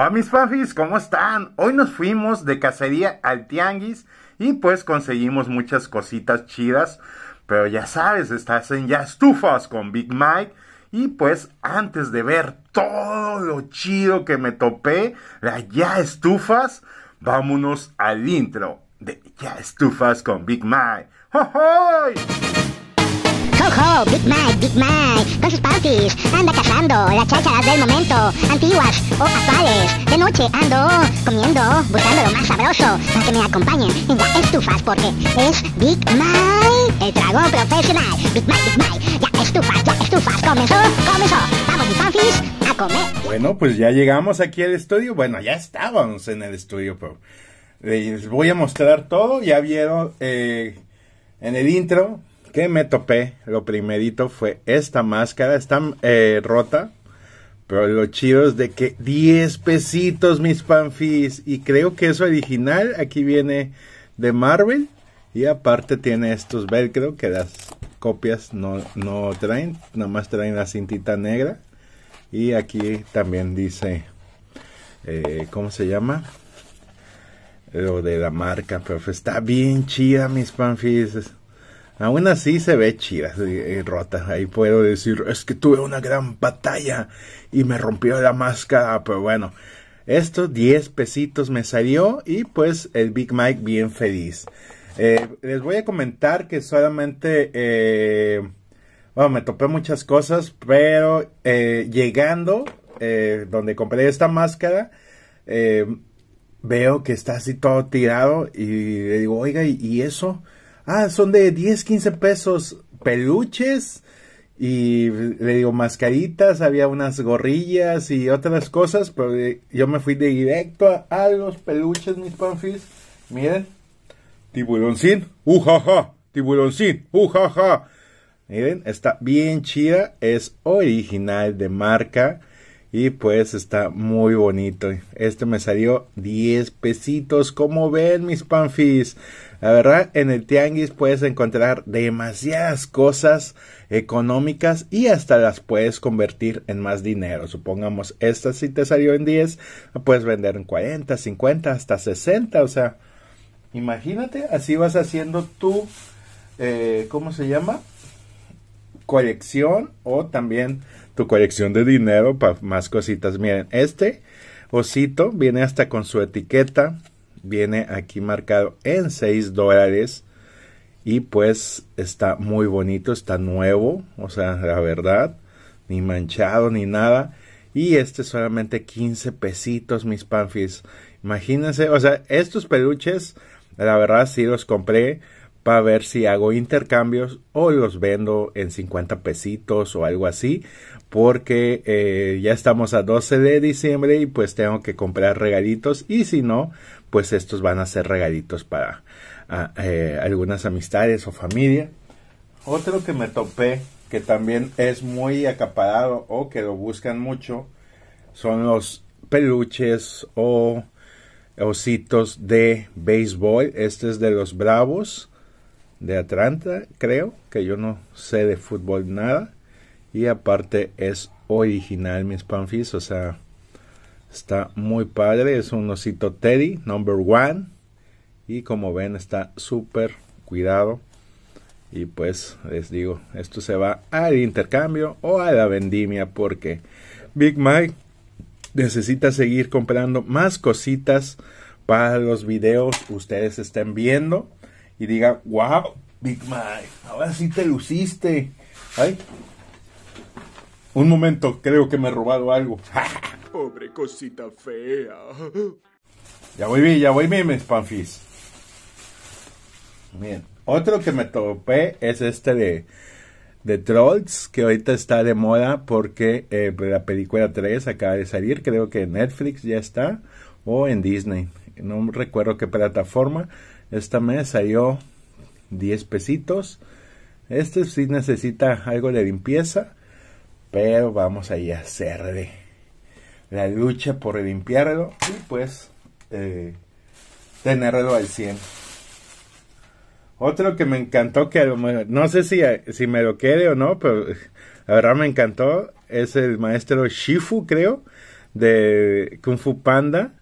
Hola mis pafis, ¿cómo están? Hoy nos fuimos de cacería al tianguis y pues conseguimos muchas cositas chidas, pero ya sabes, estás en ya estufas con Big Mike y pues antes de ver todo lo chido que me topé, la ya estufas, vámonos al intro de ya estufas con Big Mike. ¡Ho, Ho Big Mike, Big Mike, con sus panties, anda cazando las chácharas del momento, antiguas o actuales. De noche ando comiendo, buscando lo más sabroso, para que me acompañen en Ya estufas, porque es Big Mike, el dragón profesional. Big Mike, Big Mike, ya estufas, ya estufas, comenzó, comenzó. Vamos, mis panties, a comer. Bueno, pues ya llegamos aquí al estudio, bueno, ya estábamos en el estudio, pero les voy a mostrar todo, ya vieron... Eh, en el intro que me topé, lo primerito fue esta máscara, está eh, rota, pero lo chido es de que 10 pesitos mis panfis. Y creo que es original. Aquí viene de Marvel. Y aparte tiene estos velcro que las copias no, traen, traen. más traen la cintita negra. Y aquí también dice... Eh, ¿Cómo se llama? Lo de la marca. Pero está bien chida mis panfis. Aún así se ve chida, eh, rota. Ahí puedo decir, es que tuve una gran batalla y me rompió la máscara, pero bueno. Estos 10 pesitos me salió y pues el Big Mike bien feliz. Eh, les voy a comentar que solamente, eh, bueno, me topé muchas cosas, pero llegando donde compré esta máscara, veo que está así todo tirado y le digo, oiga, y eso? ah, son de 10, 15 pesos peluches y le digo mascaritas, había unas gorrillas y otras cosas, pero eh, yo me fui directo a, los peluches, mis panfis. Miren, tiburoncín, ujaja, tiburoncín, ujaja. Miren, está bien chida, es original de marca y pues está muy bonito. Este me salió 10 pesitos, como ven mis panfis. La verdad, en el tianguis puedes encontrar demasiadas cosas económicas y hasta las puedes convertir en más dinero. Supongamos, esta si te salió en 10, la puedes vender en 40, 50, hasta 60. O sea, imagínate, así vas haciendo tu, eh, ¿cómo se llama? Colección o también tu colección de dinero para más cositas. Miren, este osito viene hasta con su etiqueta viene aquí marcado en 6 dólares. Y pues está muy bonito, está nuevo, o sea, la verdad, ni manchado ni nada. Y este solamente 15 pesitos, mis panfis. Imagínense, o sea, estos peluches, la verdad sí los compré para ver si hago intercambios o los vendo en 50 pesitos o algo así porque eh, ya estamos a 12 de diciembre y pues tengo que comprar regalitos y si no, pues estos van a ser regalitos para eh, algunas amistades o familia. Otro que me topé, que también es muy acaparado o que lo buscan mucho, son los peluches o ositos de béisbol. Este es de los Bravos de Atlanta, creo, que yo no sé de fútbol nada. Y aparte es original, mis panfis. O sea, está muy padre. Es un osito Teddy, number one. Y como ven, está súper cuidado. Y pues les digo, esto se va al intercambio o a la vendimia porque Big Mike necesita seguir comprando más cositas para los videos ustedes estén viendo y digan, wow, Big Mike, ahora sí te luciste. Ay, un momento, creo que me he robado algo. Pobre cosita fea. Ya voy, ya voy, mis panfis. Bien. Otro que me topé es este de, de Trolls, que ahorita está de moda porque eh, pues, la película 3 acaba de salir, creo que en Netflix ya está, o en Disney, no recuerdo qué plataforma. Esta me salió 10 pesitos. Este sí necesita algo de limpieza, pero vamos a ir a hacerle la lucha por limpiarlo y pues eh, tenerlo al 100. Otro que me encantó, que a lo mejor, no sé si, si me lo quede o no, pero la verdad me encantó, es el maestro Shifu, creo, de Kung Fu Panda.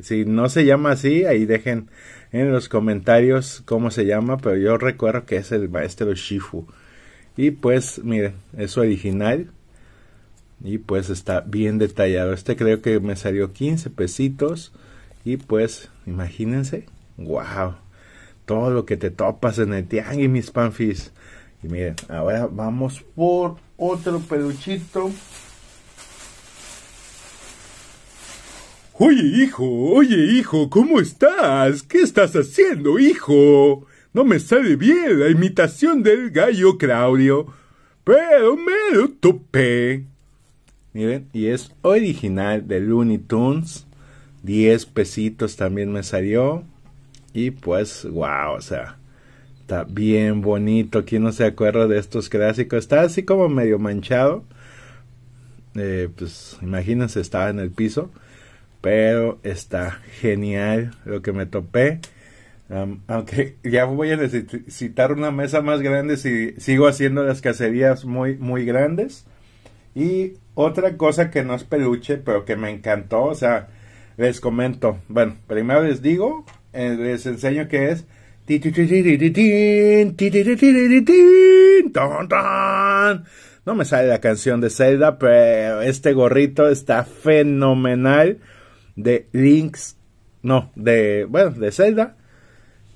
Si no se llama así, ahí dejen en los comentarios cómo se llama, pero yo recuerdo que es el maestro Shifu. Y pues miren, es original. Y pues está bien detallado. Este creo que me salió 15 pesitos. Y pues, imagínense. ¡Wow! Todo lo que te topas en el y mis panfis. Y miren, ahora vamos por otro peluchito. Oye, hijo, oye, hijo, ¿cómo estás? ¿Qué estás haciendo, hijo? No me sale bien la imitación del gallo Claudio, pero me lo topé. Miren, y es original de Looney Tunes. Diez pesitos también me salió. Y pues, wow, o sea, está bien bonito. ¿Quién no se acuerda de estos clásicos? Está así como medio manchado. Eh, pues imagínense, estaba en el piso. Pero está genial lo que me topé aunque ya voy a necesitar una mesa más grande si sigo haciendo las cacerías muy, muy grandes. Y otra cosa que no es peluche, pero que me encantó, o sea, les comento. Bueno, primero les digo, les enseño que es. No me sale la canción de Zelda, pero este gorrito está fenomenal. De Links, no, de, bueno, de Zelda.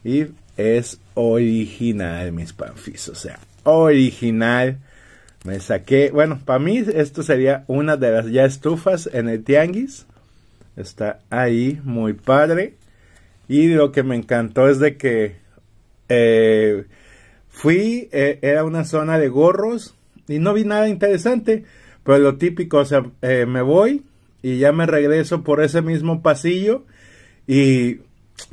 Y es original, mis panfis. O sea, original. Me saqué, bueno, para mí esto sería una de las ya estufas en el tianguis. Está ahí, muy padre. Y lo que me encantó es de que eh, fui, eh, era una zona de gorros y no vi nada interesante. Pero lo típico, o sea, eh, me voy y ya me regreso por ese mismo pasillo y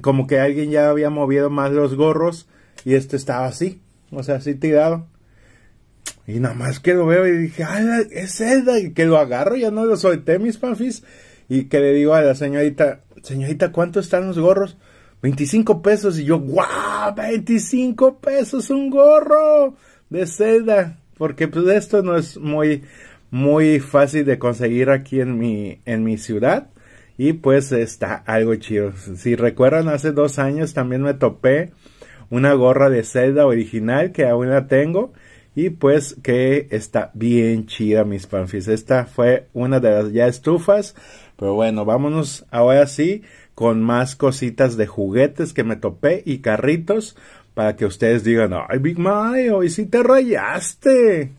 como que alguien ya había movido más los gorros y este estaba así, o sea, así tirado. Y nada más que lo veo y dije, ah, es Zelda, y que lo agarro, ya no lo solté, mis panfis. Y que le digo a la señorita, señorita, ¿cuánto están los gorros? 25 pesos. Y yo, guau, 25 pesos un gorro de Zelda. Porque pues esto no es muy, muy fácil de conseguir aquí en mi, en mi ciudad. Y pues está algo chido. Si recuerdan, hace dos años también me topé una gorra de celda original que aún la tengo. Y pues que está bien chida, mis panfis. Esta fue una de las ya estufas. Pero bueno, vámonos ahora sí con más cositas de juguetes que me topé y carritos para que ustedes digan, ay Big Mario, y si te rayaste.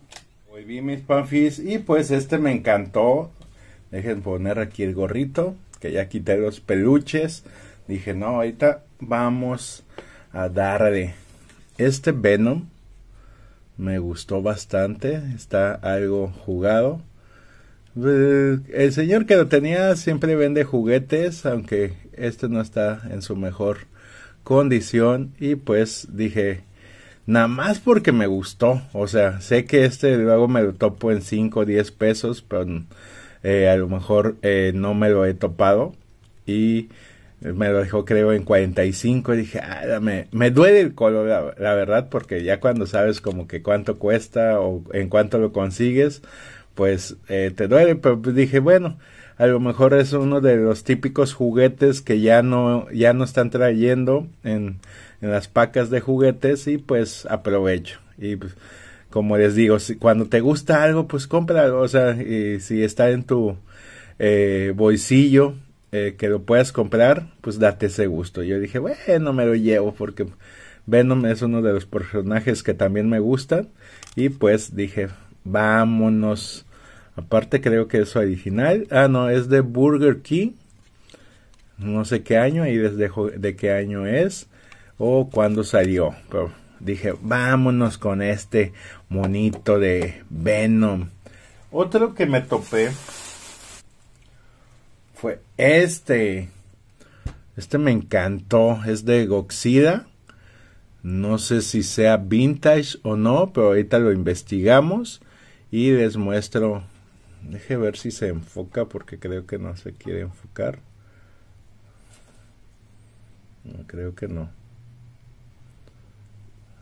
Hoy vi mis panfis y pues este me encantó. Dejen poner aquí el gorrito que ya quité los peluches. Dije, no, ahorita vamos a darle. Este Venom me gustó bastante. Está algo jugado. El señor que lo tenía siempre vende juguetes, aunque este no está en su mejor condición. Y pues dije, nada más porque me gustó. O sea, sé que este luego me lo topo en 5 o 10 pesos, pero eh, a lo mejor eh, no me lo he topado y me lo dejó creo en 45 y dije, ah, me, me duele el color, la, verdad, porque ya cuando sabes como que cuánto cuesta o en cuánto lo consigues, pues eh, te duele, pero pues, dije, bueno, a lo mejor es uno de los típicos juguetes que ya no, ya no están trayendo en, en las pacas de juguetes y pues aprovecho. Y pues, como les digo, cuando te gusta algo, pues cómpralo, o sea, y si está en tu eh, bolsillo eh, que lo puedas comprar, pues date ese gusto. Yo dije, bueno, me lo llevo porque Venom es uno de los personajes que también me gustan y pues dije, vámonos. Aparte creo que es original. Ah, no, es de Burger King. No sé qué año y desde de qué año es o cuándo salió. Pero dije, vámonos con este monito de Venom. Otro que me topé fue este. Este me encantó, es de Goxida. No sé si sea vintage o no, pero ahorita lo investigamos y les muestro. Deje ver si se enfoca porque creo que no se quiere enfocar. No, creo que no.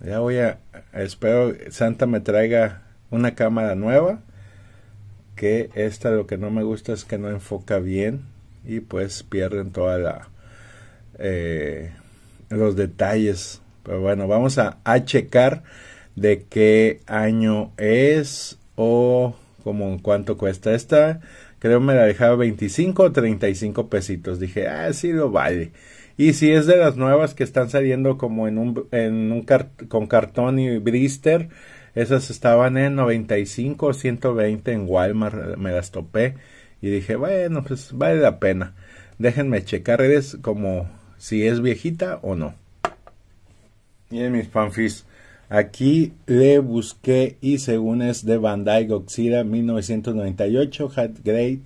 Ya voy a, espero Santa me traiga una cámara nueva, que esta lo que no me gusta es que no enfoca bien y pues pierden toda la eh, los detalles. Pero bueno, vamos a, checar de qué año es o como en cuánto cuesta esta creo me la dejaba 25 o 35 pesitos. Dije, ah, sí lo vale. Y si es de las nuevas que están saliendo como en un, con cartón y blister, esas estaban en 95 o 120 en Walmart, me las topé y dije, bueno, pues vale la pena. Déjenme checar eres como si es viejita o no. Miren mis panfis, aquí le busqué y según es de Bandai Goxida 1998 Hat Grade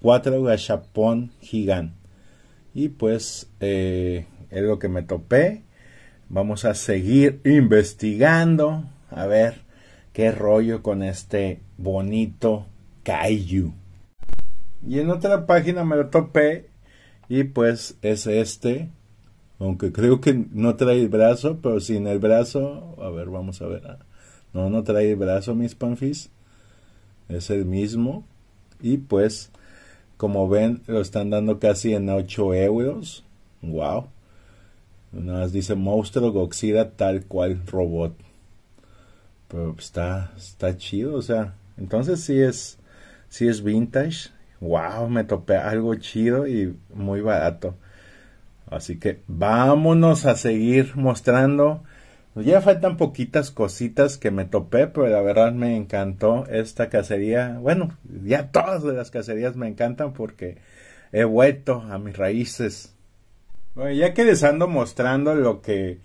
4 Gashapon Gigante y pues eh, es lo que me topé. Vamos a seguir investigando. A ver qué rollo con este bonito Kaiju. Y en otra página me lo topé. Y pues es este. Aunque creo que no trae el brazo, pero sin el brazo. A ver, vamos a ver. Ah, no, no trae el brazo, mis panfis. Es el mismo. Y pues como ven, lo están dando casi en 8 euros. ¡Wow! Nada más dice monstruo Goxida tal cual robot. Pero está, está chido, o sea. Entonces sí es, sí es vintage. ¡Wow! Me topé algo chido y muy barato. Así que vámonos a seguir mostrando pues ya faltan poquitas cositas que me topé, pero la verdad me encantó esta cacería. Bueno, ya todas las cacerías me encantan porque he vuelto a mis raíces. Bueno, ya que les ando mostrando lo que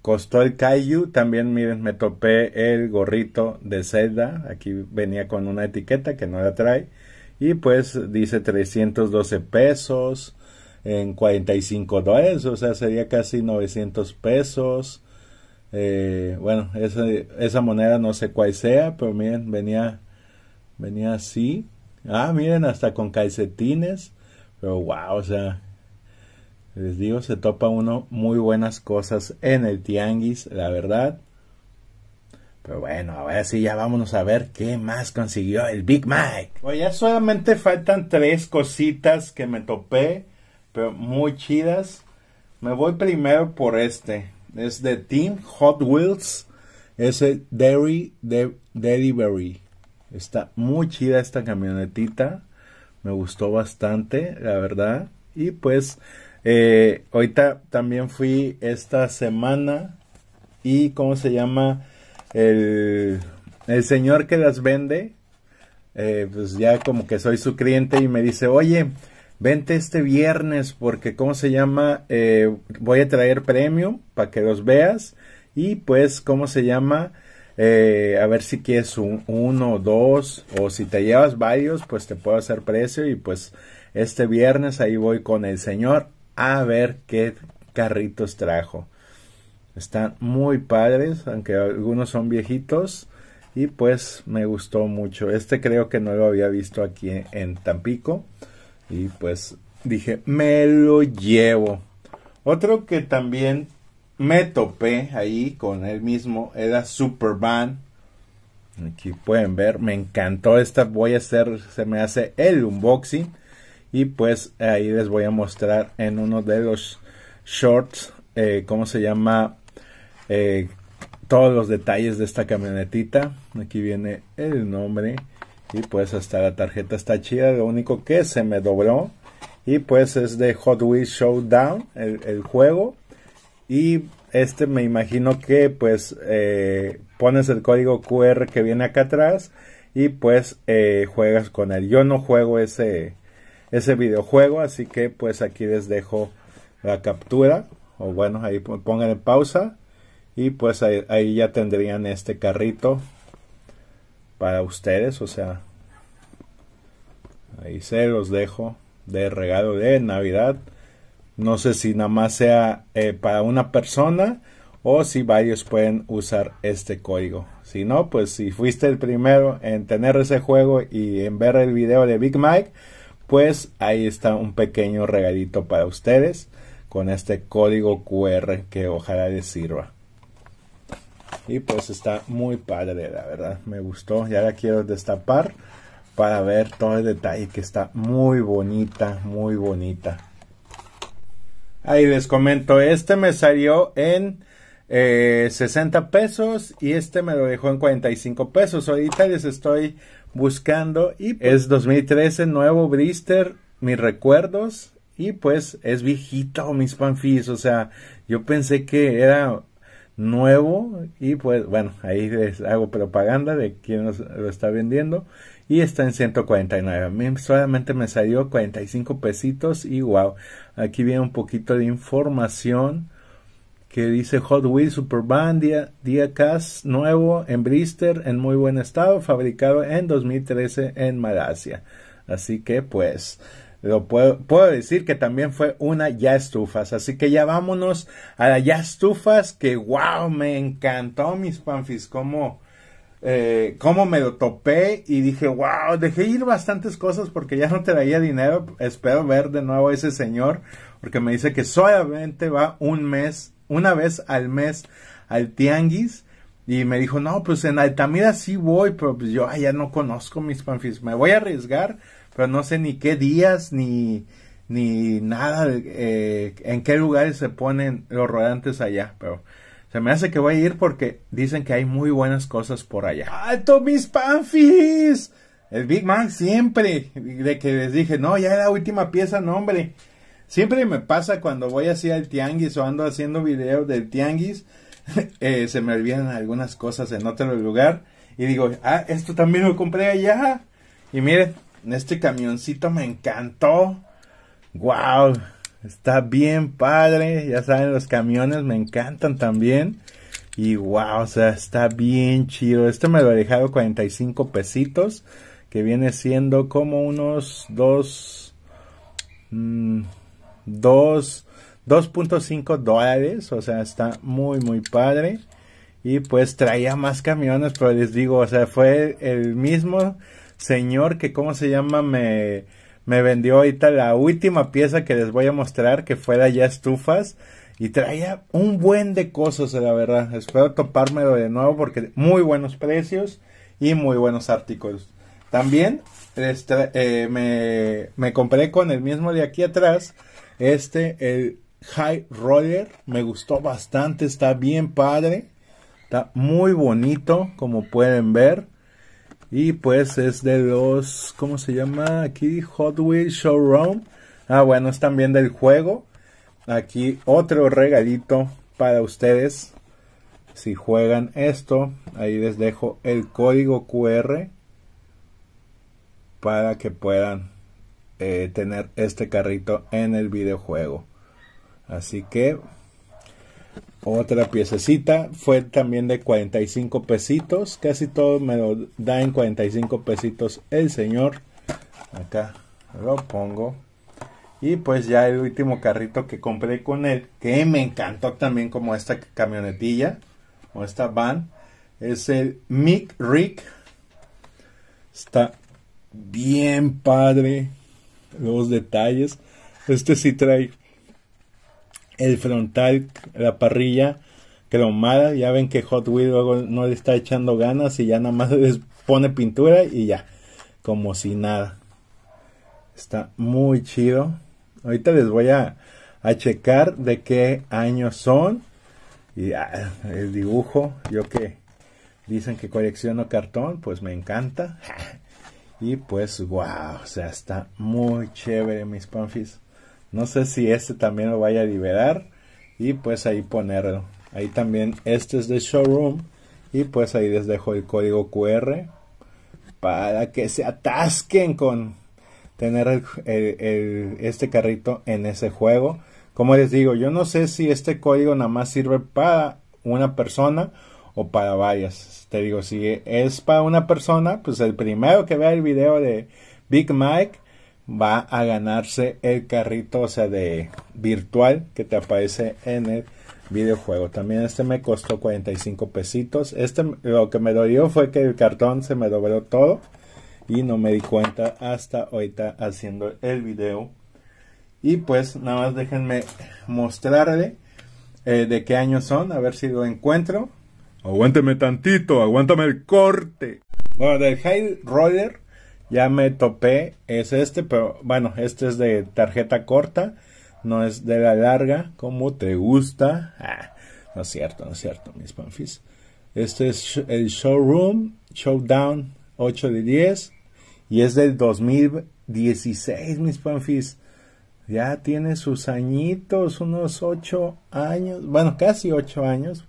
costó el Kaiju, también miren, me topé el gorrito de Zelda. Aquí venía con una etiqueta que no la trae. Y pues dice 312 pesos en 45 dólares, o sea, sería casi 900 pesos. Eh, bueno, esa, moneda no sé cuál sea, pero miren, venía, venía así. Ah, miren, hasta con calcetines. Pero wow, o sea, les digo, se topa uno muy buenas cosas en el tianguis, la verdad. Pero bueno, ahora sí ya vámonos a ver qué más consiguió el Big Mike. Oye, ya solamente faltan tres cositas que me topé, pero muy chidas. Me voy primero por este. Es de Team Hot Wheels. Es el Dairy de Delivery. Está muy chida esta camionetita. Me gustó bastante, la verdad. Y pues, eh, ahorita también fui esta semana. Y cómo se llama el, señor que las vende. Eh, pues ya como que soy su cliente y me dice, oye, vente este viernes porque, ¿cómo se llama? Eh, voy a traer premio para que los veas y pues, ¿cómo se llama? Eh, a ver si quieres un, uno o dos o si te llevas varios, pues te puedo hacer precio y pues este viernes ahí voy con el señor a ver qué carritos trajo. Están muy padres, aunque algunos son viejitos y pues me gustó mucho. Este creo que no lo había visto aquí en Tampico. Y pues dije, me lo llevo. Otro que también me topé ahí con él mismo era Superman. Aquí pueden ver, me encantó esta. Voy a hacer, se me hace el unboxing. Y pues ahí les voy a mostrar en uno de los shorts, eh, cómo se llama, eh, todos los detalles de esta camionetita. Aquí viene el nombre. Y pues hasta la tarjeta está chida, lo único que se me dobló. Y pues es de Hot Wheels Showdown, el, juego. Y este me imagino que pues eh, pones el código QR que viene acá atrás y pues eh, juegas con él. Yo no juego ese, ese videojuego, así que pues aquí les dejo la captura. O bueno, ahí pongan en pausa. Y pues ahí ya tendrían este carrito para ustedes, o sea, ahí se los dejo de regalo de Navidad. No sé si nada más sea eh, para una persona o si varios pueden usar este código. Si no, pues si fuiste el primero en tener ese juego y en ver el video de Big Mike, pues ahí está un pequeño regalito para ustedes con este código QR que ojalá les sirva. Y pues está muy padre, la verdad. Me gustó. Y ahora quiero destapar para ver todo el detalle que está muy bonita, muy bonita. Ahí les comento, este me salió en 60 eh, pesos y este me lo dejó en 45 pesos. Ahorita les estoy buscando y pues es 2013, nuevo Brister, mis recuerdos y pues es viejito mis panfis. O sea, yo pensé que era nuevo y pues bueno, ahí les hago propaganda de quien lo está vendiendo y está en 149. A mí solamente me salió 45 pesitos y wow. Aquí viene un poquito de información que dice Hot Wheels Dia Diacast nuevo en Brister en muy buen estado, fabricado en 2013 en Malasia. Así que pues puedo, decir que también fue una ya estufas. Así que ya vámonos a la ya estufas que wow, me encantó mis panfis, como eh, cómo me lo topé y dije, wow, dejé ir bastantes cosas porque ya no te daría dinero. Espero ver de nuevo a ese señor porque me dice que solamente va un mes, una vez al mes al tianguis. Y me dijo, no, pues en Altamira sí voy, pero pues, yo allá ya no conozco mis panfis. Me voy a arriesgar pero no sé ni qué días ni, ni nada, eh, en qué lugares se ponen los rodantes allá, pero se me hace que voy a ir porque dicen que hay muy buenas cosas por allá. ¡Alto mis panfis! El Big man siempre, de que les dije, no, ya era la última pieza, no hombre. Siempre me pasa cuando voy así al tianguis o ando haciendo videos del tianguis, eh, se me olvidan algunas cosas en otro lugar y digo, ah, esto también lo compré allá. Y miren, en Este camioncito me encantó. ¡Wow! Está bien padre. Ya saben, los camiones me encantan también. Y wow, o sea, está bien chido. Este me lo he dejado 45 pesitos. Que viene siendo como unos 2. 2.5 mm, dólares, o sea, está muy, muy padre. Y pues traía más camiones, pero les digo, o sea, fue el mismo señor que, ¿cómo se llama? Me, me vendió ahorita la última pieza que les voy a mostrar, que fuera ya estufas. Y traía un buen de cosas, la verdad. Espero topármelo de nuevo porque muy buenos precios y muy buenos artículos. También este, eh, me, me, compré con el mismo de aquí atrás. Este, el High Roller. Me gustó bastante. Está bien padre. Está muy bonito, como pueden ver. Y pues es de los, ¿cómo se llama? Aquí Hot Wheels Showroom. Ah, bueno, es también del juego. Aquí otro regalito para ustedes. Si juegan esto, ahí les dejo el código QR para que puedan eh, tener este carrito en el videojuego. Así que otra piececita fue también de 45 pesitos. Casi todo me lo da en 45 pesitos el señor. Acá lo pongo. Y pues ya el último carrito que compré con él, que me encantó también como esta camionetilla o esta van, es el Mick Rick. Está bien padre los detalles. Este sí trae el frontal, la parrilla cromada. Ya ven que Hot Wheels luego no le está echando ganas y ya nada más les pone pintura y ya, como si nada. Está muy chido. Ahorita les voy a, a checar de qué años son. Y ah, el dibujo, yo que dicen que colecciono cartón, pues me encanta. Y pues, wow, o sea, está muy chévere, mis panfis. No sé si este también lo vaya a liberar. Y pues ahí ponerlo. Ahí también, este es de showroom. Y pues ahí les dejo el código QR. Para que se atasquen con tener este carrito en ese juego. Como les digo, yo no sé si este código nada más sirve para una persona o para varias. Te digo, si es para una persona, pues el primero que vea el video de Big Mike va a ganarse el carrito, o sea, de virtual que te aparece en el videojuego. También este me costó 45 pesitos. Este lo que me dolió fue que el cartón se me dobló todo y no me di cuenta hasta ahorita haciendo el video. Y pues nada más déjenme mostrarle eh, de qué año son, a ver si lo encuentro. Aguántame tantito, aguántame el corte. Bueno, del High Roller ya me topé, es este, pero bueno, este es de tarjeta corta, no es de la larga, como te gusta. Ah, no es cierto, no es cierto, mis panfis. Este es el Showroom Showdown 8 de 10 y es del 2016, mis panfis. Ya tiene sus añitos, unos 8 años, bueno, casi 8 años,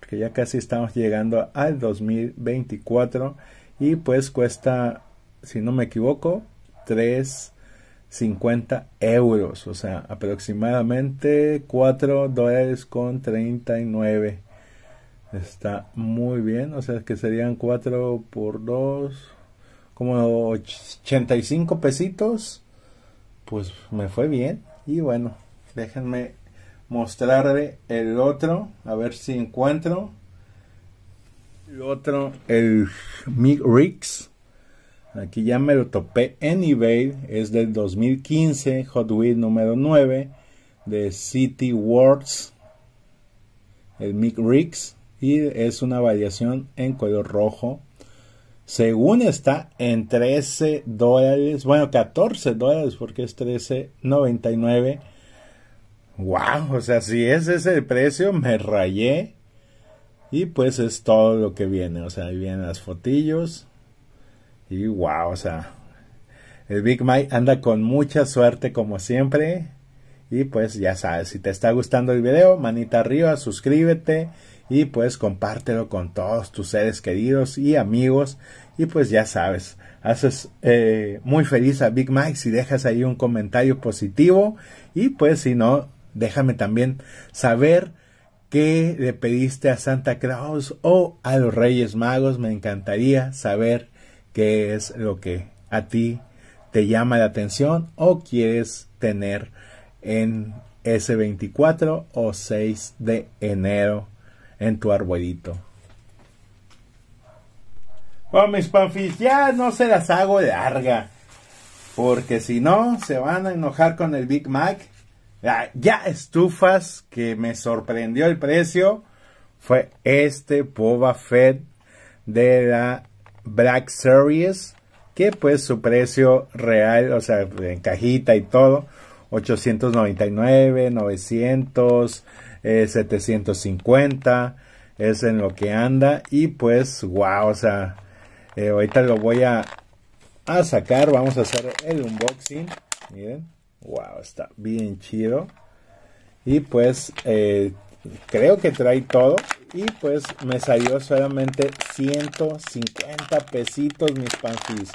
porque ya casi estamos llegando al 2024 y pues cuesta si no me equivoco, 3.50 euros, o sea, aproximadamente 4 dólares con 39. Está muy bien, o sea, que serían 4 por 2, como 85 pesitos. Pues me fue bien. Y bueno, déjenme mostrarle el otro, a ver si encuentro. El otro, el Mig Riggs Aquí ya me lo topé en eBay. Es del 2015, Hot Wheels número 9 de City Words, el Mick Riggs. Y es una variación en color rojo. Según está en 13 dólares, bueno 14 dólares porque es 13.99. Wow, o sea, si ese es el precio, me rayé. Y pues es todo lo que viene. O sea, ahí vienen las fotillos. Y wow, o sea, el Big Mike anda con mucha suerte como siempre. Y pues ya sabes, si te está gustando el video, manita arriba, suscríbete y pues compártelo con todos tus seres queridos y amigos. Y pues ya sabes, haces eh, muy feliz a Big Mike si dejas ahí un comentario positivo. Y pues si no, déjame también saber qué le pediste a Santa Claus o a los Reyes Magos. Me encantaría saber qué es lo que a ti te llama la atención o quieres tener en ese 24 o 6 de enero en tu arbolito. Bueno, mis panfis, ya no se las hago larga. Porque si no, se van a enojar con el Big Mac. Ya, estufas que me sorprendió el precio. Fue este Poba Fed de la Black Series, que pues su precio real, o sea, en cajita y todo, 899, 900, 750, es en lo que anda. Y pues, wow, o sea, eh, ahorita lo voy a, a sacar, vamos a hacer el unboxing. Miren, wow, está bien chido. Y pues eh, creo que trae todo. Y pues me salió solamente 150 pesitos mis panfis.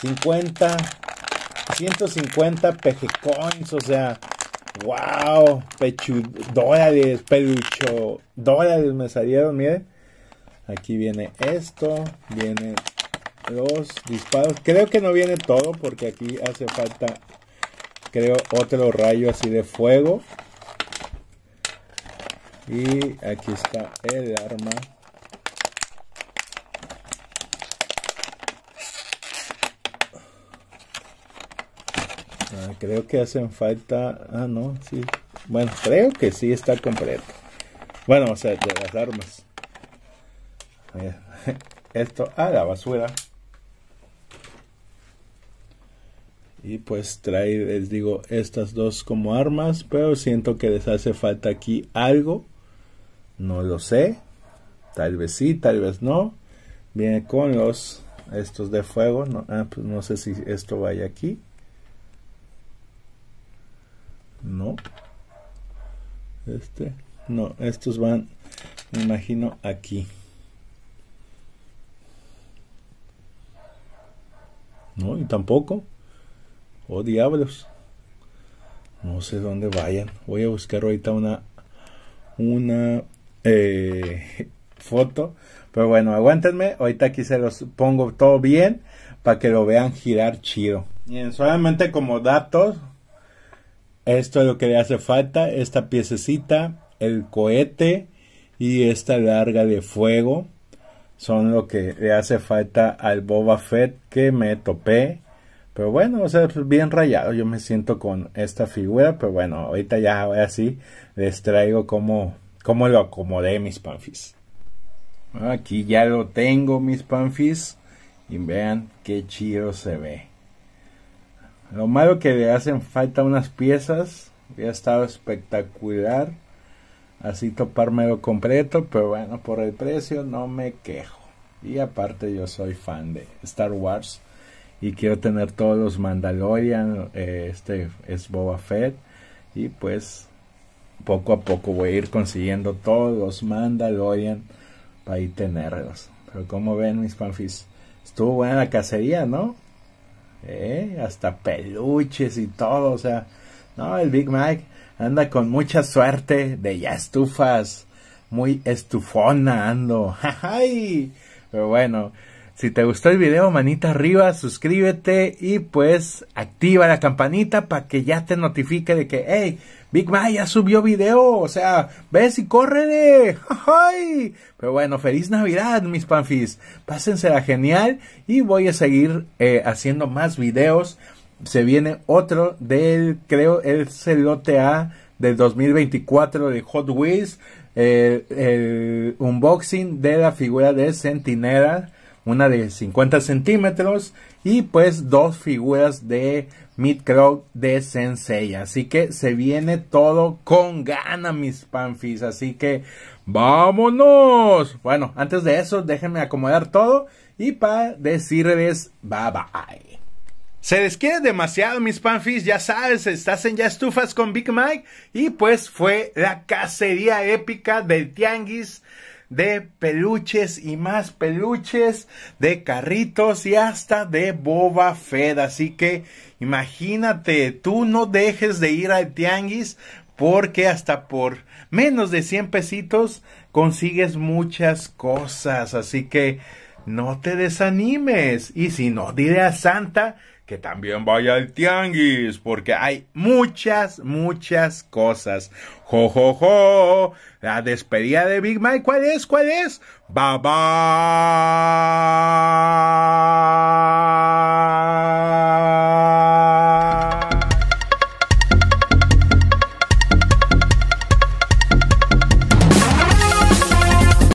50, 150 Coins o sea, wow, pechu dólares, pelucho, dólares me salieron, miren. Aquí viene esto, vienen los disparos. Creo que no viene todo porque aquí hace falta, creo, otro rayo así de fuego y aquí está el arma ah, creo que hacen falta ah no sí bueno creo que sí está completo bueno o sea de las armas esto a ah, la basura y pues trae les digo estas dos como armas pero siento que les hace falta aquí algo no lo sé. Tal vez sí, tal vez no. Viene con los estos de fuego. No, ah, pues no sé si esto vaya aquí. No. Este. No, estos van, me imagino, aquí. No, y tampoco. Oh, diablos. No sé dónde vayan. Voy a buscar ahorita una una eh, foto. Pero bueno, aguántenme. Ahorita aquí se los pongo todo bien para que lo vean girar chido. Bien, solamente como datos, esto es lo que le hace falta, esta piececita, el cohete y esta larga de fuego son lo que le hace falta al Boba Fett que me topé. Pero bueno, o sea, bien rayado. Yo me siento con esta figura. Pero bueno, ahorita ya, así les traigo como cómo lo acomodé, mis panfis. Ah, aquí ya lo tengo, mis panfis. Y vean qué chido se ve. Lo malo que le hacen falta unas piezas. Hubiera estado espectacular. Así topármelo completo. Pero bueno, por el precio no me quejo. Y aparte yo soy fan de Star Wars. Y quiero tener todos los Mandalorian. Eh, este es Boba Fett. Y pues poco a poco voy a ir consiguiendo todos los Mandalorian para ir tenerlos. Pero como ven mis panfis, estuvo buena la cacería, ¿no? ¿Eh? Hasta peluches y todo, o sea, no, el Big Mac anda con mucha suerte de ya estufas, muy estufona ando. ¡Ay! Pero bueno, si te gustó el video, manita arriba, suscríbete y pues activa la campanita para que ya te notifique de que, hey, Big Mike ya subió video, o sea, ves y córrele. ¡Ay! Pero bueno, feliz Navidad, mis panfis. Pásensela genial y voy a seguir eh, haciendo más videos. Se viene otro del, creo, el celote A del 2024 de Hot Wheels. Eh, el unboxing de la figura de Sentinela una de 50 centímetros y pues dos figuras de Mid de Sensei. Así que se viene todo con gana, mis panfis. Así que vámonos. Bueno, antes de eso, déjenme acomodar todo y para decirles bye bye. Se les quiere demasiado, mis panfis. Ya sabes, estás en ya estufas con Big Mike. Y pues fue la cacería épica del Tianguis de peluches y más peluches, de carritos y hasta de Boba Fed. Así que imagínate, tú no dejes de ir al tianguis porque hasta por menos de 100 pesitos consigues muchas cosas. Así que no te desanimes. Y si no, diré a Santa que también vaya al tianguis, porque hay muchas, muchas cosas. Jo, jo, jo. La despedida de Big Mike, ¿cuál es? ¿Cuál es? ¡Baba! bye.